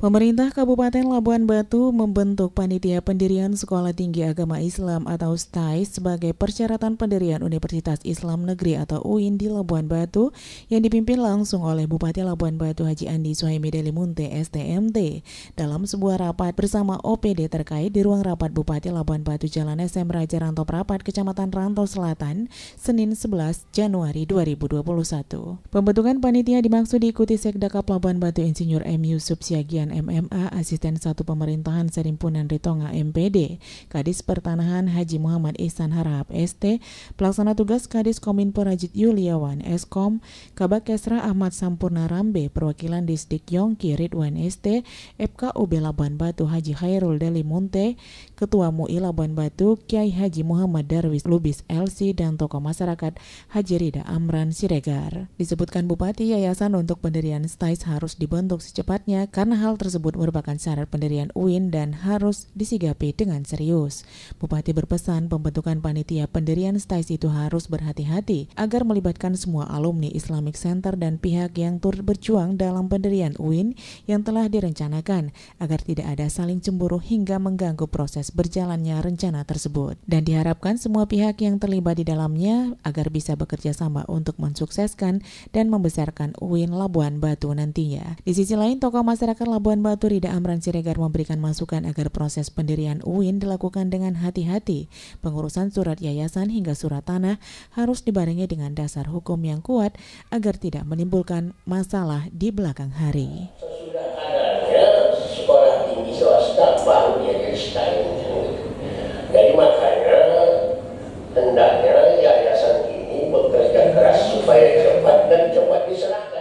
Pemerintah Kabupaten Labuan Batu membentuk Panitia Pendirian Sekolah Tinggi Agama Islam atau STAIS sebagai persyaratan pendirian Universitas Islam Negeri atau UIN di Labuan Batu yang dipimpin langsung oleh Bupati Labuan Batu Haji Andi Suhaimi Delimunte STMT dalam sebuah rapat bersama OPD terkait di ruang rapat Bupati Labuan Batu Jalan SM Raja Rantau Prapat, Kecamatan Rantau Selatan, Senin 11 Januari 2021. Pembentukan panitia dimaksud diikuti Sekda Labuan Batu Insinyur M. Yusuf Siagian MMA, Asisten Satu Pemerintahan Serimpunan Ritonga MPD, Kadis Pertanahan Haji Muhammad Ihsan Harahap ST, Pelaksana Tugas Kadis Kominfo Rajit Yuliawan Eskom, Kabak Kesra Ahmad Sampurna Rambe, Perwakilan Distrik Yongki Ridwan ST, FKU Labuan Batu Haji Hairul Deli Munte, Ketua MUI Labuan Batu Kiai Haji Muhammad Darwis Lubis LC dan tokoh masyarakat Haji Rida Amran Siregar. Disebutkan Bupati Yayasan untuk Pendirian STAIS harus dibentuk secepatnya karena hal tersebut merupakan syarat pendirian UIN dan harus disigapi dengan serius. Bupati berpesan pembentukan panitia pendirian STAIS itu harus berhati-hati agar melibatkan semua alumni Islamic Center dan pihak yang turut berjuang dalam pendirian UIN yang telah direncanakan agar tidak ada saling cemburu hingga mengganggu proses berjalannya rencana tersebut. Dan diharapkan semua pihak yang terlibat di dalamnya agar bisa bekerja sama untuk mensukseskan dan membesarkan UIN Labuan Batu nantinya. Di sisi lain, tokoh masyarakat Labuan Labuan Batu Rida Amran Siregar memberikan masukan agar proses pendirian UIN dilakukan dengan hati-hati. Pengurusan surat yayasan hingga surat tanah harus dibarengi dengan dasar hukum yang kuat agar tidak menimbulkan masalah di belakang hari. hendaknya yayasan ini bekerja keras supaya cepat dan cepat diserahkan.